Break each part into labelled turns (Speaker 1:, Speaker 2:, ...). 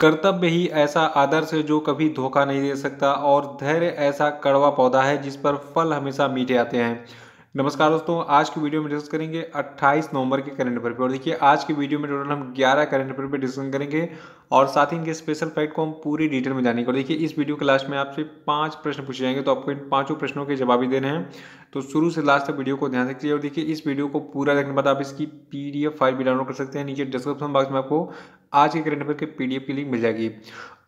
Speaker 1: कर्तव्य ही ऐसा आदर्श है जो कभी धोखा नहीं दे सकता और धैर्य ऐसा कड़वा पौधा है जिस पर फल हमेशा मीठे आते हैं नमस्कार दोस्तों आज की वीडियो में डिस्कस करेंगे 28 नवंबर के करंट अफेयर पे और देखिए आज की वीडियो में टोटल हम 11 करंट अफेयर पे डिस्कस करेंगे और साथ ही इनके स्पेशल फैक्ट को हम पूरी डिटेल में जानेंगे और देखिए इस वीडियो के लास्ट में आपसे पांच प्रश्न पूछे जाएंगे तो आपको इन पांचों प्रश्नों के जवाब ही देने हैं तो शुरू से लास्ट तक वीडियो को ध्यान रखिए और देखिए इस वीडियो को पूरा देखने के बाद आप इसकी पी फाइल भी डाउनलोड कर सकते हैं नीचे डिस्क्रिप्शन बॉक्स में आपको आज के करंट अफेयर के पीडीएफ की लिंक मिल जाएगी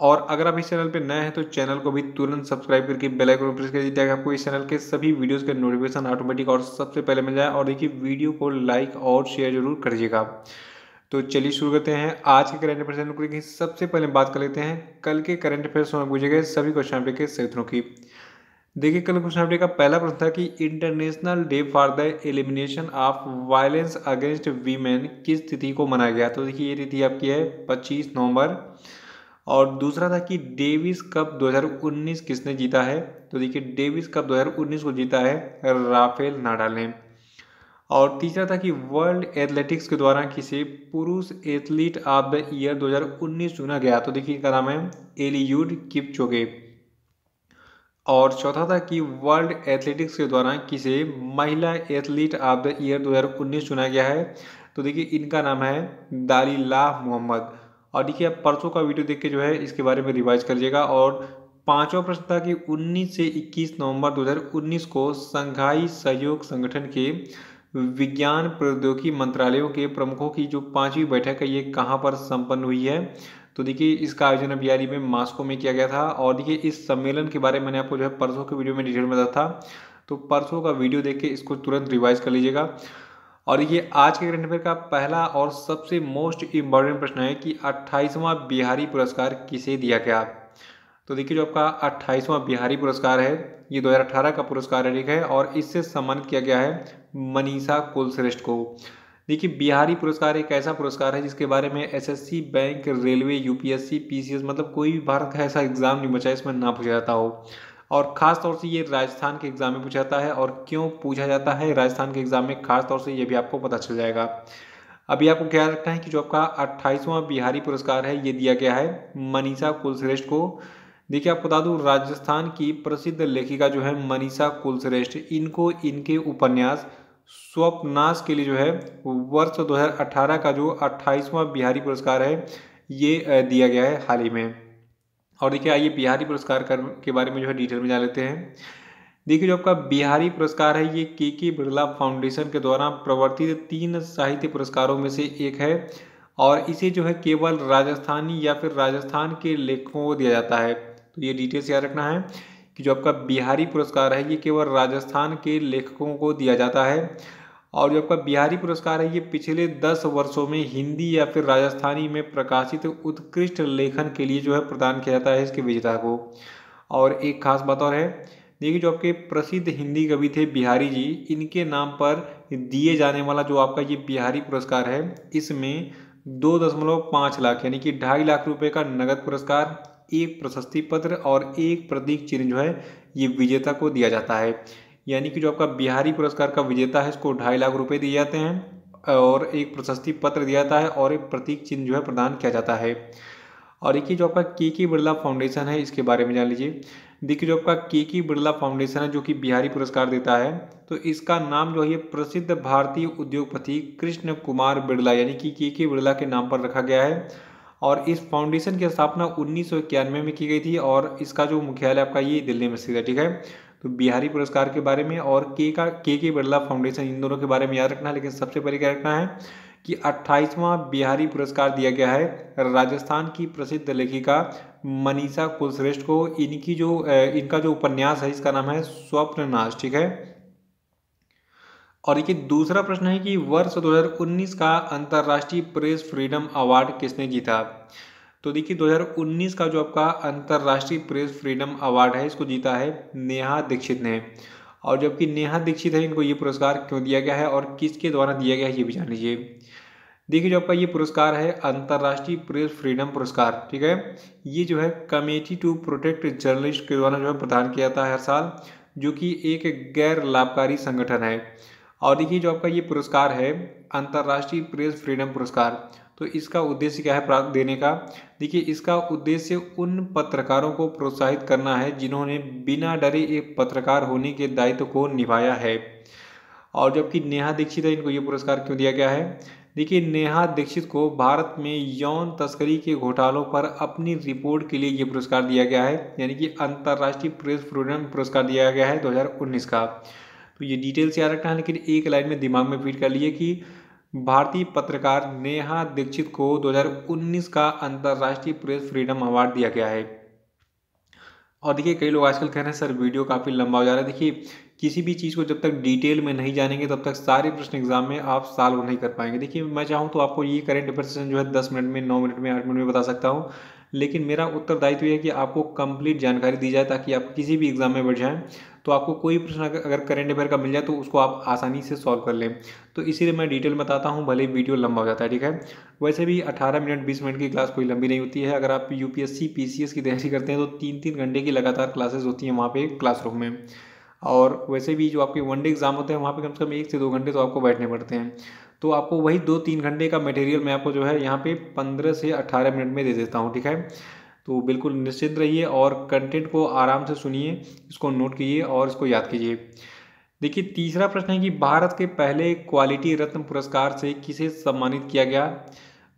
Speaker 1: और अगर आप इस चैनल पर नए हैं तो चैनल को भी तुरंत सब्सक्राइब करके बेल आइकन प्रेस कर दीजिएगा आपको इस चैनल के सभी वीडियोस के नोटिफिकेशन ऑटोमेटिक और सबसे पहले मिल जाए और देखिए वीडियो को लाइक और शेयर जरूर करिएगा तो चलिए शुरू करते हैं आज के करंट अफेयर को सबसे पहले बात कर लेते हैं कल के करंट अफेयर में पूछे गए सभी क्वेश्चन पे के क्षेत्रों की देखिए कल क्वेश्चन का पहला प्रश्न था कि international day for the elimination of violence against women किस तिथि को मनाया गया तो देखिए ये तिथि आपकी है 25 नवंबर और दूसरा था कि डेविस कप 2019 किसने जीता है तो देखिए डेविस कप 2019 को जीता है राफेल नाडाल ने और तीसरा था कि वर्ल्ड एथलेटिक्स के द्वारा किसे पुरुष एथलीट ऑफ द ईयर 2019 चुना गया तो देखिए इनका नाम है एलियूड चोगे और चौथा था कि वर्ल्ड एथलेटिक्स के द्वारा किसे महिला एथलीट ऑफ द ईयर 2019 चुना गया है तो देखिए इनका नाम है दालीला मोहम्मद और देखिए आप परसों का वीडियो देख के जो है इसके बारे में रिवाइज कर लीजिएगा और पांचवा प्रश्न था कि 19 से 21 नवंबर 2019 को संघाई सहयोग संगठन के विज्ञान प्रौद्योगिकी मंत्रालयों के प्रमुखों की जो पांचवी बैठक है ये कहाँ पर संपन्न हुई है तो देखिए इसका आयोजन अब बिहारी में मास्को में किया गया था और देखिए इस सम्मेलन के बारे में मैंने आपको जो है परसों के वीडियो में डिटेल में बताया था तो परसों का वीडियो देख के इसको तुरंत रिवाइज कर लीजिएगा और ये आज के करंट अफेयर का पहला और सबसे मोस्ट इम्पॉर्टेंट प्रश्न है कि अट्ठाईसवां बिहारी पुरस्कार किसे दिया गया तो देखिए जो आपका अट्ठाईसवां बिहारी पुरस्कार है ये 2018 का पुरस्कार है और इससे सम्मानित किया गया है मनीषा कुलश्रेष्ठ को देखिए बिहारी पुरस्कार एक ऐसा पुरस्कार है जिसके बारे में SSC bank railway UPSC PCS मतलब कोई भी भारत का ऐसा एग्ज़ाम नहीं बचा इसमें ना पूछा जाता हो और ख़ास तौर से ये राजस्थान के एग्ज़ाम में पूछा जाता है और क्यों पूछा जाता है राजस्थान के एग्ज़ाम में खास तौर से ये भी आपको पता चल जाएगा अभी आपको क्या रखना है कि जो आपका अट्ठाईसवां बिहारी पुरस्कार है ये दिया गया है मनीषा कुलश्रेष्ठ को देखिए आपको बता दूँ राजस्थान की प्रसिद्ध लेखिका जो है मनीषा कुलश्रेष्ठ इनको इनके उपन्यास स्वप्नाश के लिए जो है वर्ष 2018 का जो अट्ठाईसवां बिहारी पुरस्कार है ये दिया गया है हाल ही में और देखिए आइए बिहारी पुरस्कार के बारे में जो है डिटेल में जान लेते हैं देखिए जो आपका बिहारी पुरस्कार है ये के के बिरला फाउंडेशन के द्वारा प्रवर्तित तीन साहित्य पुरस्कारों में से एक है और इसे जो है केवल राजस्थानी या फिर राजस्थान के लेखकों को दिया जाता है तो ये डिटेल्स याद रखना है कि जो आपका बिहारी पुरस्कार है ये केवल राजस्थान के लेखकों को दिया जाता है और जो आपका बिहारी पुरस्कार है ये पिछले दस वर्षों में हिंदी या फिर राजस्थानी में प्रकाशित उत्कृष्ट लेखन के लिए जो है प्रदान किया जाता है इसके विजेता को और एक खास बात और है देखिए जो आपके प्रसिद्ध हिंदी कवि थे बिहारी जी इनके नाम पर दिए जाने वाला जो आपका ये बिहारी पुरस्कार है इसमें दो दशमलव पाँच लाख यानी कि ढाई लाख रुपए का नगद पुरस्कार एक प्रशस्ति पत्र और एक प्रतीक चिन्ह जो है ये विजेता को दिया जाता है यानी कि जो आपका बिहारी पुरस्कार का विजेता है इसको ढाई लाख रुपए दिए जाते हैं और एक प्रशस्ति पत्र दिया जाता है और एक प्रतीक चिन्ह जो है प्रदान किया जाता है और एक जो आपका के के बिरला फाउंडेशन है इसके बारे में जान लीजिए देखिए जो आपका के के बिरला फाउंडेशन है जो कि बिहारी पुरस्कार देता है तो इसका नाम जो है प्रसिद्ध भारतीय उद्योगपति कृष्ण कुमार बिरला यानी कि के के बिरला के नाम पर रखा गया है और इस फाउंडेशन की स्थापना उन्नीस में की गई थी और इसका जो मुख्यालय आपका ये दिल्ली में स्थित है ठीक है तो बिहारी पुरस्कार के बारे में और के का के के बिरला फाउंडेशन इन दोनों के बारे में याद रखना है लेकिन सबसे पहले क्या रखना है कि 28वां बिहारी पुरस्कार दिया गया है राजस्थान की प्रसिद्ध लेखिका मनीषा कुलश्रेष्ठ को इनकी जो इनका जो उपन्यास है इसका नाम है स्वप्ननाश ठीक है और देखिए दूसरा प्रश्न है कि वर्ष 2019 का अंतर्राष्ट्रीय प्रेस फ्रीडम अवार्ड किसने जीता तो देखिए 2019 का जो आपका अंतर्राष्ट्रीय प्रेस फ्रीडम अवार्ड है इसको जीता है नेहा दीक्षित ने और जबकि नेहा दीक्षित है इनको ये पुरस्कार क्यों दिया गया है और किसके द्वारा दिया गया है ये भी जान लीजिए देखिए जो आपका ये पुरस्कार है अंतर्राष्ट्रीय प्रेस फ्रीडम पुरस्कार ठीक है ये जो है कमेटी टू प्रोटेक्ट जर्नलिस्ट के द्वारा जो है प्रदान किया जाता है हर साल जो कि एक गैर लाभकारी संगठन है और देखिए जो आपका ये पुरस्कार है अंतर्राष्ट्रीय प्रेस फ्रीडम पुरस्कार तो इसका उद्देश्य क्या है प्राप्त देने का देखिए इसका उद्देश्य उन पत्रकारों को प्रोत्साहित करना है जिन्होंने बिना डरे एक पत्रकार होने के दायित्व को निभाया है और जबकि नेहा दीक्षित है इनको ये पुरस्कार क्यों दिया गया है देखिए नेहा दीक्षित को भारत में यौन तस्करी के घोटालों पर अपनी रिपोर्ट के लिए ये पुरस्कार दिया गया है यानी कि अंतर्राष्ट्रीय प्रेस फ्रीडम पुरस्कार दिया गया है दो का तो ये डिटेल्स याद रखना है लेकिन एक लाइन में दिमाग में फीड कर लिए कि भारतीय पत्रकार नेहा दीक्षित को 2019 का अंतर्राष्ट्रीय प्रेस फ्रीडम अवार्ड दिया गया है और देखिए कई लोग आजकल कह रहे हैं सर वीडियो काफ़ी लंबा हो जा रहा है देखिए किसी भी चीज़ को जब तक डिटेल में नहीं जानेंगे तब तक सारे प्रश्न एग्जाम में आप सॉल्व नहीं कर पाएंगे देखिए मैं चाहूँ तो आपको ये करेंट अफेयर सेशन जो है दस मिनट में नौ मिनट में आठ मिनट में बता सकता हूँ लेकिन मेरा उत्तरदायित्व यह है कि आपको कंप्लीट जानकारी दी जाए ताकि आप किसी भी एग्ज़ाम में बैठ जाएँ तो आपको कोई प्रश्न अगर करेंट अफेयर का मिल जाए तो उसको आप आसानी से सॉल्व कर लें तो इसीलिए मैं डिटेल बताता हूँ भले वीडियो लंबा हो जाता है ठीक है वैसे भी 18 मिनट 20 मिनट की क्लास कोई लंबी नहीं होती है अगर आप यूपीएससी पीसीएस की तैयारी करते हैं तो तीन तीन घंटे की लगातार क्लासेज होती हैं वहाँ पर क्लास में और वैसे भी जो आपके वन डे एग्ज़ाम होते हैं वहाँ पर कम से कम एक से दो घंटे तो आपको बैठने पड़ते हैं तो आपको वही दो तीन घंटे का मटेरियल मैं आपको जो है यहाँ पे पंद्रह से अट्ठारह मिनट में दे देता हूँ ठीक है तो बिल्कुल निश्चिंत रहिए और कंटेंट को आराम से सुनिए इसको नोट कीजिए और इसको याद कीजिए देखिए तीसरा प्रश्न है कि भारत के पहले क्वालिटी रत्न पुरस्कार से किसे सम्मानित किया गया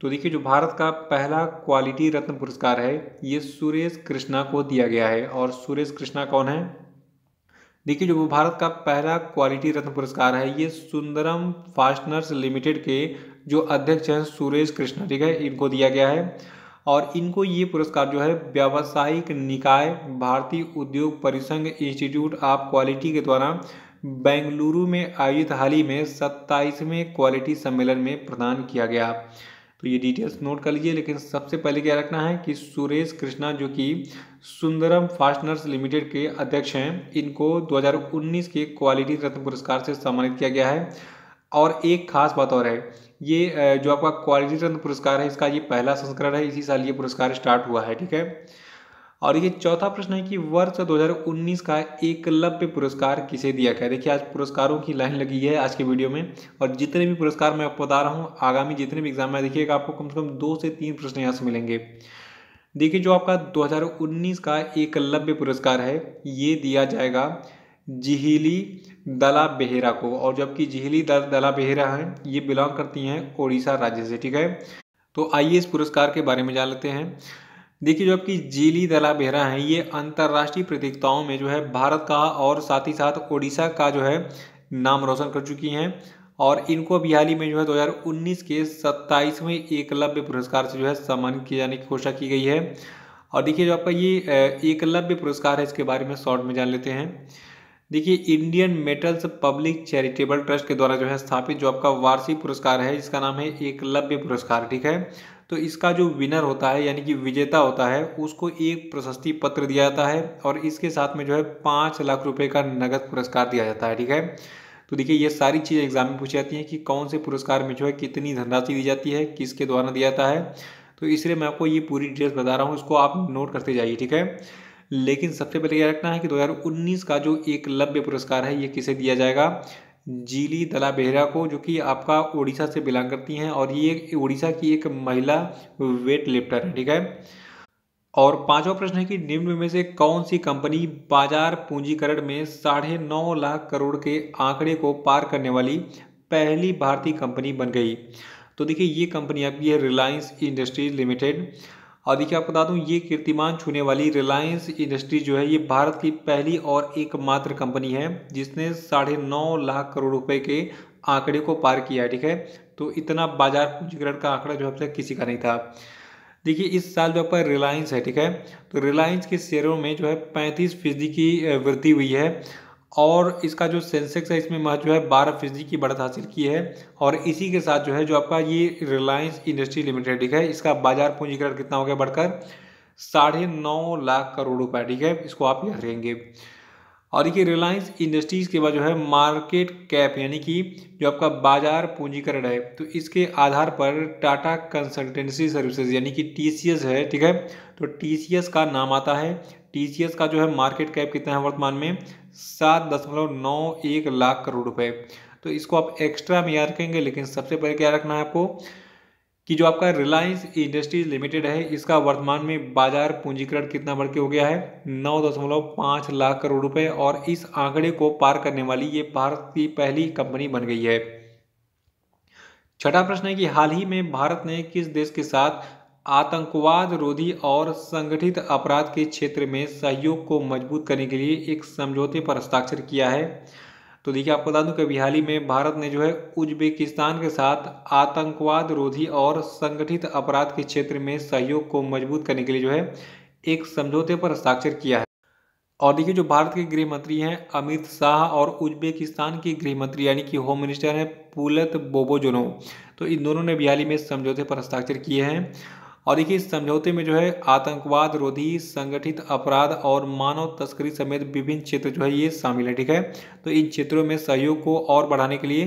Speaker 1: तो देखिए जो भारत का पहला क्वालिटी रत्न पुरस्कार है ये सुरेश कृष्णा को दिया गया है और सुरेश कृष्णा कौन है देखिए जो भारत का पहला क्वालिटी रत्न पुरस्कार है ये सुंदरम फास्टनर्स लिमिटेड के जो अध्यक्ष हैं सुरेश कृष्णा ठीक है इनको दिया गया है और इनको ये पुरस्कार जो है व्यावसायिक निकाय भारतीय उद्योग परिसंघ इंस्टीट्यूट ऑफ क्वालिटी के द्वारा बेंगलुरु में आयोजित हाल ही में सत्ताईसवें क्वालिटी सम्मेलन में प्रदान किया गया तो ये डिटेल्स नोट कर लीजिए लेकिन सबसे पहले क्या रखना है कि सुरेश कृष्णा जो कि सुंदरम फास्टनर्स लिमिटेड के अध्यक्ष हैं इनको 2019 के क्वालिटी रत्न पुरस्कार से सम्मानित किया गया है और एक खास बात और है ये जो आपका क्वालिटी रत्न पुरस्कार है इसका ये पहला संस्करण है इसी साल ये पुरस्कार स्टार्ट हुआ है ठीक है और ये चौथा प्रश्न है कि वर्ष 2019 का एकलव्य पुरस्कार किसे दिया गया देखिए आज पुरस्कारों की लाइन लगी है आज के वीडियो में और जितने भी पुरस्कार मैं आपको बता रहा हूँ आगामी जितने भी एग्जाम में देखिएगा आपको कम से कम दो से तीन प्रश्न यहाँ से मिलेंगे देखिए जो आपका 2019 का एकलव्य पुरस्कार है ये दिया जाएगा जिहली दला बेहरा को और जबकि जिहिली दला बेहरा है ये बिलोंग करती हैं ओडिशा राज्य से ठीक है तो आइए इस पुरस्कार के बारे में जान लेते हैं देखिए जो आपकी जीली दला बेहरा है ये अंतर्राष्ट्रीय प्रतियोगिताओं में जो है भारत का और साथ ही साथ ओडिशा का जो है नाम रोशन कर चुकी हैं और इनको अभी हाल ही में जो है 2019 के 27वें एकलव्य पुरस्कार से जो है सम्मानित किए जाने की घोषणा की गई है और देखिए जो आपका ये एकलव्य पुरस्कार है इसके बारे में शॉर्ट में जान लेते हैं देखिए Indian metals public charitable trust के द्वारा जो है स्थापित जो आपका वार्षिक पुरस्कार है इसका नाम है एकलव्य पुरस्कार ठीक है तो इसका जो विनर होता है यानी कि विजेता होता है उसको एक प्रशस्ति पत्र दिया जाता है और इसके साथ में जो है पाँच लाख रुपए का नगद पुरस्कार दिया जाता है ठीक है तो देखिए ये सारी चीज़ एग्जाम में पूछी जाती हैं कि कौन से पुरस्कार में जो है कितनी धनराशि दी जाती है किसके द्वारा दिया जाता है तो इसलिए मैं आपको ये पूरी डिटेल्स बता रहा हूँ इसको आप नोट करते जाइए ठीक है लेकिन सबसे पहले यह रखना है कि दो का जो एक पुरस्कार है ये किसे दिया जाएगा जीली दला बेहरा को जो कि आपका उड़ीसा से बिलोंग करती हैं और ये उड़ीसा की एक महिला वेट लिफ्टर है ठीक है और पांचवा प्रश्न है कि निम्न में से कौन सी कंपनी बाजार पूंजीकरण में साढ़े नौ लाख करोड़ के आंकड़े को पार करने वाली पहली भारतीय कंपनी बन गई तो देखिए ये कंपनी आपकी है रिलायंस इंडस्ट्रीज लिमिटेड और देखिए आपको बता दूं ये कीर्तिमान छूने वाली रिलायंस इंडस्ट्रीज जो है ये भारत की पहली और एकमात्र कंपनी है जिसने साढ़े नौ लाख करोड़ रुपये के आंकड़े को पार किया है ठीक है तो इतना बाजार पूंजीकरण का आंकड़ा जो अब तक किसी का नहीं था देखिए इस साल जो आपका रिलायंस है ठीक है तो रिलायंस के शेयरों में जो है पैंतीस फीसदी की वृद्धि हुई है और इसका जो सेंसेक्स है इसमें महज जो है बारह फीसदी की बढ़त हासिल की है और इसी के साथ जो है जो आपका ये रिलायंस इंडस्ट्री लिमिटेड ठीक है इसका बाजार पूंजीकरण कितना हो गया बढ़कर साढ़े नौ लाख करोड़ रुपए ठीक है इसको आप याद रहेंगे और ये रिलायंस इंडस्ट्रीज़ के बाद जो है मार्केट कैप यानी कि जो आपका बाजार पूंजीकरण है तो इसके आधार पर टाटा कंसल्टेंसी सर्विसेज यानी कि टी है ठीक है तो टी का नाम आता है टी का जो है मार्केट कैप कितना है वर्तमान में सात दशमलव नौ एक लाख करोड़ रुपए तो इसको आप एक्स्ट्रा में याद रखेंगे लेकिन सबसे पहले क्या रखना है आपको कि जो आपका रिलायंस इंडस्ट्रीज लिमिटेड है इसका वर्तमान में बाजार पूंजीकरण कितना बढ़ के हो गया है नौ दशमलव पाँच लाख करोड़ रुपए और इस आंकड़े को पार करने वाली ये भारत की पहली कंपनी बन गई है छठा प्रश्न है कि हाल ही में भारत ने किस देश के साथ आतंकवाद रोधी और संगठित अपराध के क्षेत्र में सहयोग को मजबूत करने के लिए एक समझौते पर हस्ताक्षर किया है तो देखिए आपको बता दूं कि अभी हाल ही में भारत ने जो है उज्बेकिस्तान के साथ आतंकवाद रोधी और संगठित अपराध के क्षेत्र में सहयोग को मजबूत करने के लिए जो है एक समझौते पर हस्ताक्षर किया है और देखिए जो भारत के गृह मंत्री हैं अमित शाह और उज्बेकिस्तान के गृह मंत्री यानी कि होम मिनिस्टर हैं पुलत बोबोजोनो तो इन दोनों ने बिहाली में समझौते पर हस्ताक्षर किए हैं और इस समझौते में जो है आतंकवाद रोधी संगठित अपराध और मानव तस्करी समेत विभिन्न क्षेत्र जो है ये शामिल है ठीक है तो इन क्षेत्रों में सहयोग को और बढ़ाने के लिए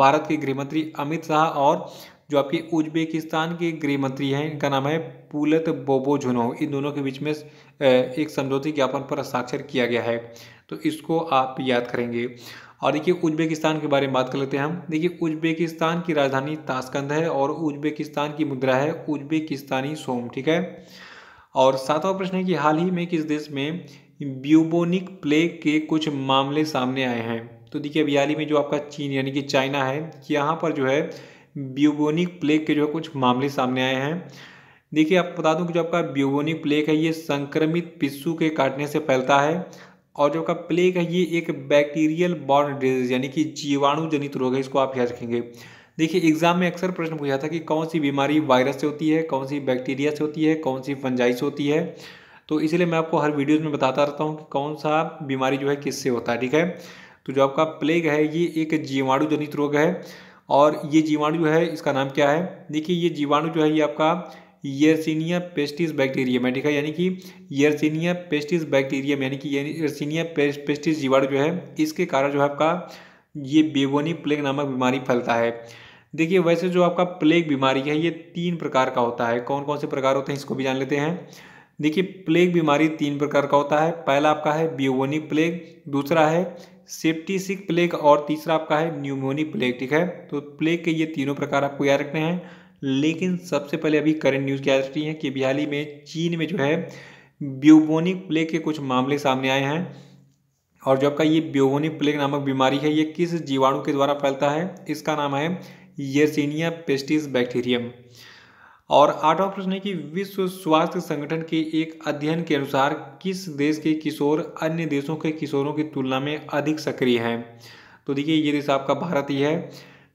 Speaker 1: भारत के गृहमंत्री अमित शाह और जो आपके उज्बेकिस्तान के गृह मंत्री हैं इनका नाम है पुलत बोबो झुनो इन दोनों के बीच में एक समझौते ज्ञापन पर हस्ताक्षर किया गया है तो इसको आप याद करेंगे और देखिए उज्बेकिस्तान के बारे में बात कर लेते हैं हम देखिए उज्बेकिस्तान की राजधानी ताशकंद है और उज्बेकिस्तान की मुद्रा है उज्बेकिस्तानी सोम ठीक है और सातवां प्रश्न है कि हाल ही में किस देश में ब्यूबोनिक प्लेग के कुछ मामले सामने आए हैं तो देखिए अभी हाल ही में जो आपका चीन यानी कि चाइना है यहाँ पर जो है ब्यूबोनिक प्लेग के जो है कुछ मामले सामने आए हैं देखिए आप बता दूं कि जो आपका ब्यूबोनिक प्लेग है ये संक्रमित पिस्सू के काटने से फैलता है और जो का प्लेग है ये एक बैक्टीरियल बॉर्न डिजीज यानी कि जीवाणु जनित रोग है इसको आप याद रखेंगे देखिए एग्जाम में अक्सर प्रश्न पूछा था कि कौन सी बीमारी वायरस से होती है कौन सी बैक्टीरिया से होती है कौन सी फंजाई से होती है तो इसलिए मैं आपको हर वीडियोज़ में बताता रहता हूँ कि कौन सा बीमारी जो है किससे होता है ठीक है तो जो आपका प्लेग है ये एक जीवाणु जनित रोग है और ये जीवाणु जो है इसका नाम क्या है देखिए ये जीवाणु जो है ये आपका यर्सिनिया पेस्टिस बैक्टीरियम है ठीक है यानी कि यर्सिनिया पेस्टिस बैक्टीरियम यानी कि यर्सिनिया पेस्टिस जीवाणु जो है इसके कारण जो है आपका ये बेबोनी प्लेग नामक बीमारी फैलता है देखिए वैसे जो आपका प्लेग बीमारी है ये तीन प्रकार का होता है कौन कौन से प्रकार होते हैं इसको भी जान लेते हैं देखिए प्लेग बीमारी तीन प्रकार का होता है पहला आपका है बियोनिक प्लेग दूसरा है सेप्टिसिक प्लेग और तीसरा आपका है न्यूमोनिक प्लेग ठीक है तो प्लेग के ये तीनों प्रकार आपको याद रखने हैं लेकिन सबसे पहले अभी करंट न्यूज़ क्या रही है कि बिहारी में चीन में जो है ब्यूबोनिक प्लेग के कुछ मामले सामने आए हैं और जो आपका ये ब्यूबोनिक प्लेग नामक बीमारी है ये किस जीवाणु के द्वारा फैलता है इसका नाम है येसिनिया पेस्टिस बैक्टीरियम और आठवां प्रश्न है कि विश्व स्वास्थ्य संगठन के एक अध्ययन के अनुसार किस देश के किशोर अन्य देशों के किशोरों की तुलना में अधिक सक्रिय हैं तो देखिए ये देश आपका भारत ही है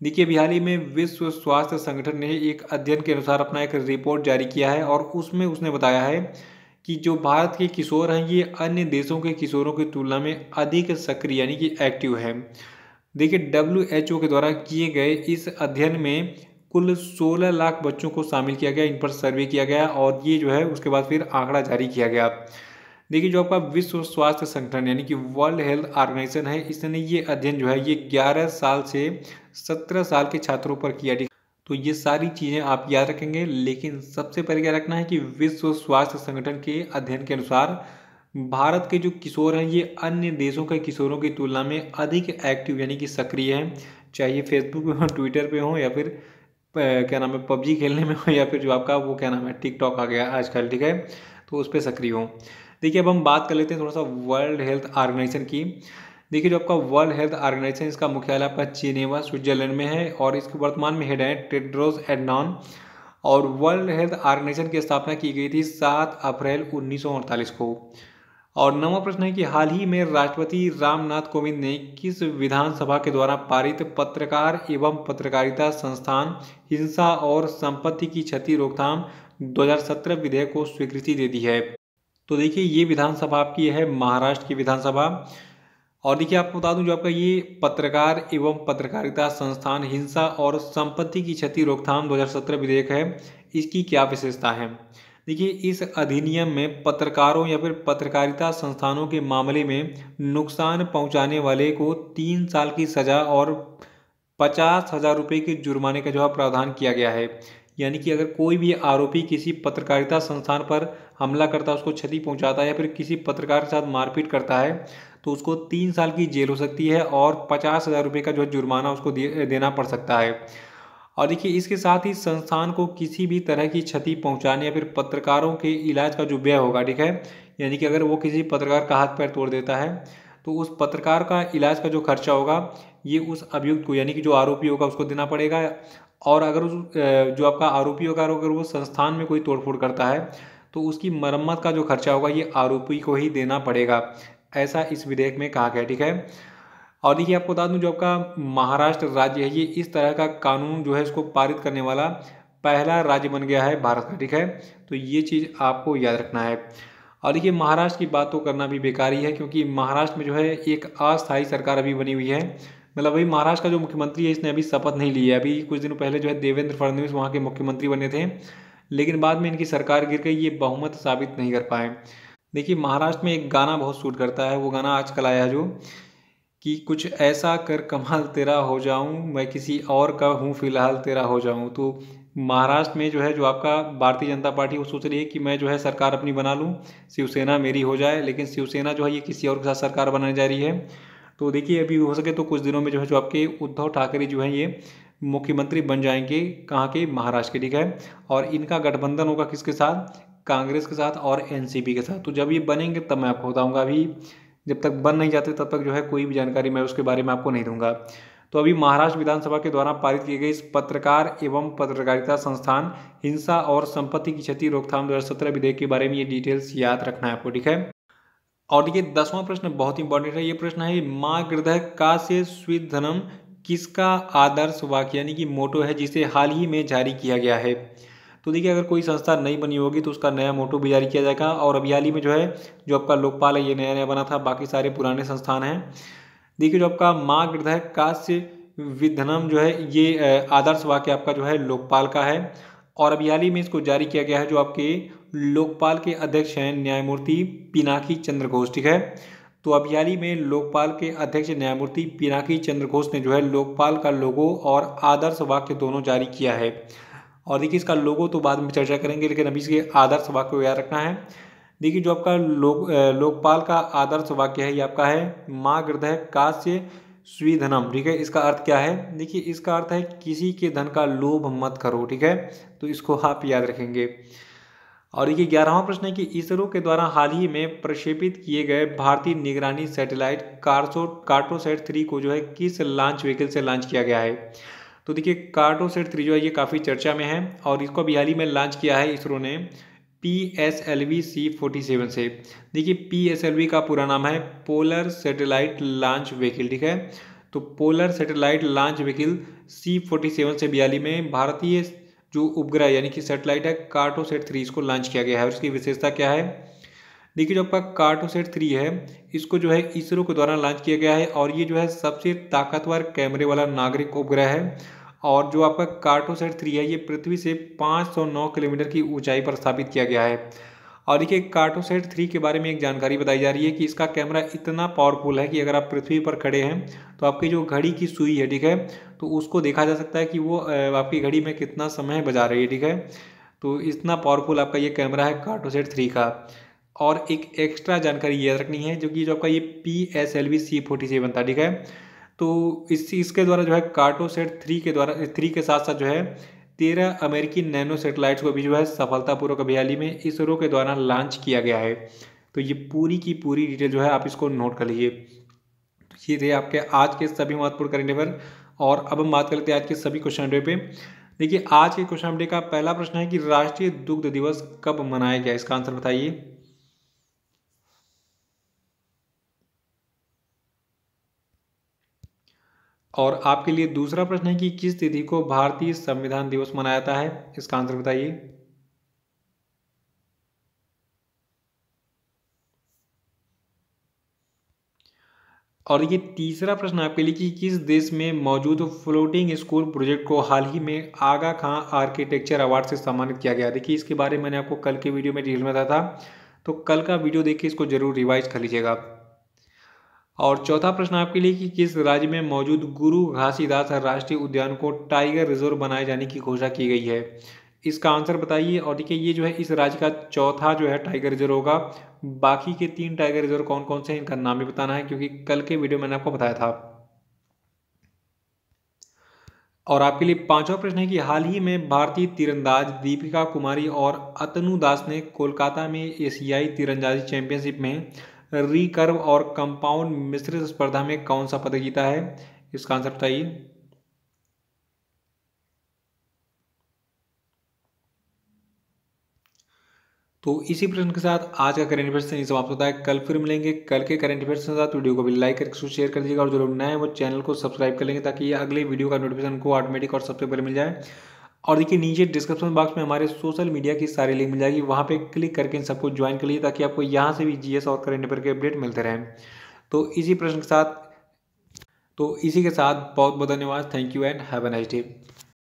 Speaker 1: देखिए अभी हाल ही में विश्व स्वास्थ्य संगठन ने एक अध्ययन के अनुसार अपना एक रिपोर्ट जारी किया है और उसमें उसने बताया है कि जो भारत के किशोर हैं ये अन्य देशों के किशोरों की तुलना में अधिक सक्रिय यानी कि एक्टिव है देखिए डब्ल्यू के द्वारा किए गए इस अध्ययन में कुल 16 लाख बच्चों को शामिल किया गया इन पर सर्वे किया गया और ये जो है उसके बाद फिर आंकड़ा जारी किया गया देखिए जो आपका विश्व स्वास्थ्य संगठन यानी कि वर्ल्ड हेल्थ ऑर्गेनाइजेशन है इसने ये अध्ययन जो है ये 11 साल से सत्रह साल के छात्रों पर किया तो ये सारी चीज़ें आप याद रखेंगे लेकिन सबसे पहले क्या रखना है कि विश्व स्वास्थ्य संगठन के अध्ययन के अनुसार भारत के जो किशोर हैं ये अन्य देशों के किशोरों की तुलना में अधिक एक्टिव यानी कि सक्रिय हैं चाहे फेसबुक पे हो ट्विटर पे हो या फिर क्या नाम है पबजी खेलने में हो या फिर जो आपका वो क्या नाम है टिकटॉक आ गया आजकल ठीक है तो उस पर सक्रिय हों देखिए अब हम बात कर लेते हैं थोड़ा सा वर्ल्ड हेल्थ ऑर्गेनाइजेशन की देखिए जो आपका वर्ल्ड हेल्थ ऑर्गेनाइजेशन इसका मुख्यालय आपका चीनेवा स्विट्जरलैंड में है और इसके वर्तमान में हेड है टेड्रोस एडनॉन और वर्ल्ड हेल्थ ऑर्गेनाइजेशन की स्थापना की गई थी सात अप्रैल उन्नीस को और नवा प्रश्न है कि हाल ही में राष्ट्रपति रामनाथ कोविंद ने किस विधानसभा के द्वारा पारित पत्रकार एवं पत्रकारिता संस्थान हिंसा और संपत्ति की क्षति रोकथाम 2017 विधेयक को स्वीकृति दे दी है तो देखिए ये विधानसभा आपकी है महाराष्ट्र की विधानसभा और देखिए आपको बता दूं जो आपका ये पत्रकार एवं पत्रकारिता संस्थान हिंसा और संपत्ति की क्षति रोकथाम 2017 विधेयक है इसकी क्या विशेषता है देखिए इस अधिनियम में पत्रकारों या फिर पत्रकारिता संस्थानों के मामले में नुकसान पहुंचाने वाले को तीन साल की सज़ा और पचास हज़ार रुपये के जुर्माने का जो है प्रावधान किया गया है यानी कि अगर कोई भी आरोपी किसी पत्रकारिता संस्थान पर हमला करता है उसको क्षति पहुंचाता है या फिर किसी पत्रकार के साथ मारपीट करता है तो उसको तीन साल की जेल हो सकती है और पचास हज़ार रुपये का जो है जुर्माना उसको दे, देना पड़ सकता है और देखिए इसके साथ ही संस्थान को किसी भी तरह की क्षति पहुंचाने या फिर पत्रकारों के इलाज का जो व्यय होगा ठीक है यानी कि अगर वो किसी पत्रकार का हाथ पैर तोड़ देता है तो उस पत्रकार का इलाज का जो खर्चा होगा ये उस अभियुक्त को यानी कि जो आरोपी होगा उसको देना पड़ेगा और अगर उस जो आपका आरोपी होगा अगर वो संस्थान में कोई तोड़फोड़ करता है तो उसकी मरम्मत का जो खर्चा होगा ये आरोपी को ही देना पड़ेगा ऐसा इस विधेयक में कहा गया ठीक है और देखिए आपको बता दूं जो आपका महाराष्ट्र राज्य है ये इस तरह का कानून जो है इसको पारित करने वाला पहला राज्य बन गया है भारत का ठीक है तो ये चीज़ आपको याद रखना है और देखिए महाराष्ट्र की बात तो करना भी बेकार ही है क्योंकि महाराष्ट्र में जो है एक अस्थायी सरकार अभी बनी हुई है मतलब अभी महाराष्ट्र का जो मुख्यमंत्री है इसने अभी शपथ नहीं ली है अभी कुछ दिनों पहले जो है देवेंद्र फडणवीस वहाँ के मुख्यमंत्री बने थे लेकिन बाद में इनकी सरकार गिर गई ये बहुमत साबित नहीं कर पाए देखिए महाराष्ट्र में एक गाना बहुत सूट करता है वो गाना आजकल आया जो कि कुछ ऐसा कर कमाल तेरा हो जाऊं मैं किसी और का हूँ फिलहाल तेरा हो जाऊं तो महाराष्ट्र में जो है जो आपका भारतीय जनता पार्टी वो सोच रही है कि मैं जो है सरकार अपनी बना लूँ शिवसेना मेरी हो जाए लेकिन शिवसेना जो है ये किसी और के साथ सरकार बनाने जा रही है तो देखिए अभी हो सके तो कुछ दिनों में जो है जो आपके उद्धव ठाकरे जो है ये मुख्यमंत्री बन जाएंगे कहाँ के महाराष्ट्र के ठीक है और इनका गठबंधन होगा किसके साथ कांग्रेस के साथ और एनसीपी के साथ तो जब ये बनेंगे तब मैं आपको बताऊंगा अभी जब तक बन नहीं जाते तब तक जो है कोई भी जानकारी मैं उसके बारे में आपको नहीं दूंगा तो अभी महाराष्ट्र विधानसभा के द्वारा पारित किए गए इस पत्रकार एवं पत्रकारिता संस्थान हिंसा और संपत्ति की क्षति रोकथाम सत्रह विधेयक के बारे में ये डिटेल्स याद रखना है आपको ठीक है और देखिए दसवां प्रश्न बहुत इंपॉर्टेंट है ये प्रश्न है माँ गृदय का से स्वीधनम किसका आदर्श वाक्य यानी कि मोटो है जिसे हाल ही में जारी किया गया है तो देखिए अगर कोई संस्था नहीं बनी होगी तो उसका नया मोटो भी जारी किया जाएगा और अभी हाल ही में जो है जो आपका लोकपाल है ये नया नया बना था बाकी सारे पुराने संस्थान हैं देखिए जो आपका माँ गिरधर काश्य विधनम जो है ये आदर्श वाक्य आपका जो है लोकपाल का है और अभी हाल ही में इसको जारी किया गया है जो आपके लोकपाल के अध्यक्ष हैं न्यायमूर्ति पिनाकी चंद्र घोष ठीक है तो अभी हाल ही में लोकपाल के अध्यक्ष न्यायमूर्ति पिनाकी चंद्र घोष ने जो है लोकपाल का लोगो और आदर्श वाक्य दोनों जारी किया है और देखिए इसका लोगो तो बाद में चर्चा करेंगे लेकिन अभी इसके आदर्श वाक्य को याद रखना है देखिए जो आपका लोक लोकपाल का आदर्श वाक्य है ये आपका है माँ हृदय काश्य स्वीधनम ठीक है इसका अर्थ क्या है देखिए इसका अर्थ है किसी के धन का लोभ मत करो ठीक है तो इसको आप याद रखेंगे और देखिए ग्यारहवा प्रश्न है कि इसरो के द्वारा हाल ही में प्रक्षेपित किए गए भारतीय निगरानी सैटेलाइट कार्सो कार्टोसैट थ्री को जो है किस लॉन्च व्हीकल से लॉन्च किया गया है तो देखिए कार्टो सेट थ्री जो है ये काफ़ी चर्चा में है और इसको अभी हाल ही में लॉन्च किया है इसरो ने P S L V C forty seven से देखिए पी एस एल वी का पूरा नाम है पोलर सेटेलाइट लॉन्च व्हीकल ठीक है तो polar satellite launch vehicle C forty seven से बयाली में भारतीय जो उपग्रह यानी कि सेटेलाइट है कार्टो सेट थ्री इसको लॉन्च किया गया है उसकी विशेषता क्या है देखिए जो आपका कार्टो सेट थ्री है इसको जो है इसरो के द्वारा लॉन्च किया गया है और ये जो है सबसे ताकतवर कैमरे वाला नागरिक उपग्रह है और जो आपका कार्टो सेट थ्री है ये पृथ्वी से 509 किलोमीटर की ऊंचाई पर स्थापित किया गया है और देखिए कार्टोसेट थ्री के बारे में एक जानकारी बताई जा रही है कि इसका कैमरा इतना पावरफुल है कि अगर आप पृथ्वी पर खड़े हैं तो आपकी जो घड़ी की सुई है ठीक है तो उसको देखा जा सकता है कि वो आपकी घड़ी में कितना समय बजा रही है ठीक है तो इतना पावरफुल आपका ये कैमरा है कार्टोसेट थ्री का और एक एक्स्ट्रा जानकारी याद रखनी है जो कि जो आपका ये P S L V C forty seven था ठीक है तो इस इसके द्वारा जो है कार्टो सेट थ्री के द्वारा थ्री के साथ साथ जो है तेरह अमेरिकी नैनो सेटेलाइट्स को भी जो है सफलतापूर्वक अभियाली में इसरो के द्वारा लॉन्च किया गया है तो ये पूरी की पूरी डिटेल जो है आप इसको नोट कर लीजिए तो ये थे आपके आज के सभी महत्वपूर्ण करंट अफेयर और अब हम बात करते हैं आज के सभी क्वेश्चन अपडे पे देखिए आज के क्वेश्चन अपडे का पहला प्रश्न है कि राष्ट्रीय दुग्ध दिवस कब मनाया गया इसका आंसर बताइए और आपके लिए दूसरा प्रश्न है कि किस तिथि को भारतीय संविधान दिवस मनाया जाता है इसका आंसर बताइए और ये तीसरा प्रश्न आपके लिए कि किस देश में मौजूद फ्लोटिंग स्कूल प्रोजेक्ट को हाल ही में आगा खां आर्किटेक्चर अवार्ड से सम्मानित किया गया देखिए इसके बारे में मैंने आपको कल के वीडियो में डिटेल में बताया था तो कल का वीडियो देख के इसको जरूर रिवाइज कर लीजिएगा और चौथा प्रश्न आपके लिए कि किस राज्य में मौजूद गुरु घासीदास राष्ट्रीय उद्यान को टाइगर रिजर्व बनाए जाने की घोषणा की गई है इसका आंसर बताइए और देखिए ये जो है इस राज्य का चौथा जो है टाइगर रिजर्व होगा बाकी के तीन टाइगर रिजर्व कौन कौन से हैं इनका नाम भी बताना है क्योंकि कल के वीडियो मैंने आपको बताया था और आपके लिए पांचवा प्रश्न है कि हाल ही में भारतीय तीरंदाज दीपिका कुमारी और अतनु दास ने कोलकाता में एशियाई तीरंदाजी चैंपियनशिप में रिकर्व और कंपाउंड मिश्रित स्पर्धा में कौन सा पदक जीता है इसका आंसर बताइए तो इसी प्रश्न के साथ आज का करेंट अफेयर्स यही समाप्त होता है कल फिर मिलेंगे कल के करेंट अफेयर के साथ वीडियो को भी लाइक करके शेयर कर दीजिएगा और जो लोग नए हैं वो चैनल को सब्सक्राइब कर लेंगे ताकि ये अगले वीडियो का नोटिफिकेशन को ऑटोमेटिक और सबसे पहले मिल जाए और देखिए नीचे डिस्क्रिप्शन बॉक्स में हमारे सोशल मीडिया की सारी लिंक मिल जाएगी वहाँ पे क्लिक करके इन सबको ज्वाइन कर लीजिए ताकि आपको यहाँ से भी जीएस और करेंट अफेयर के अपडेट मिलते रहें तो इसी प्रश्न के साथ तो इसी के साथ बहुत बहुत धन्यवाद thank you and have a nice day